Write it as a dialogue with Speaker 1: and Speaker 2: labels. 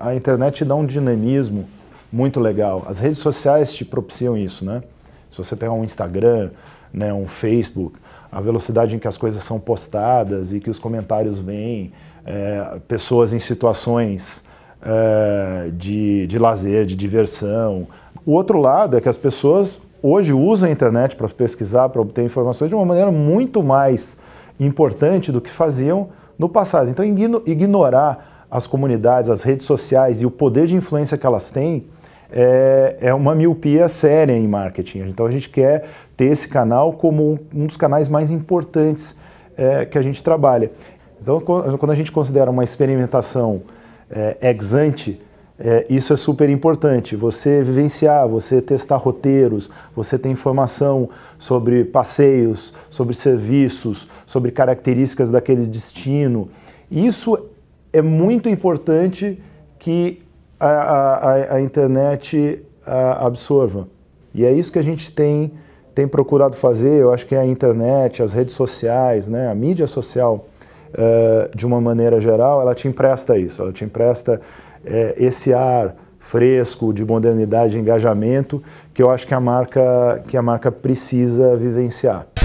Speaker 1: a internet dá um dinamismo muito legal. As redes sociais te propiciam isso, né? Se você pegar um Instagram, né, um Facebook, a velocidade em que as coisas são postadas e que os comentários vêm, é, pessoas em situações é, de, de lazer, de diversão. O outro lado é que as pessoas hoje usam a internet para pesquisar, para obter informações de uma maneira muito mais importante do que faziam no passado. Então, ignorar as comunidades, as redes sociais e o poder de influência que elas têm é, é uma miopia séria em marketing. Então a gente quer ter esse canal como um, dos canais mais importantes é, que a gente trabalha. Então quando a gente considera uma experimentação é, ex ante, é, isso é super importante. Você vivenciar, você testar roteiros, você ter informação sobre passeios, sobre serviços, sobre características daquele destino. Isso é muito importante que a, a, a internet a, absorva. E é isso que a gente tem, tem procurado fazer, eu acho que a internet, as redes sociais, né, a mídia social, uh, de uma maneira geral, ela te empresta isso, ela te empresta uh, esse ar fresco de modernidade, de engajamento, que eu acho que a marca, que a marca precisa vivenciar.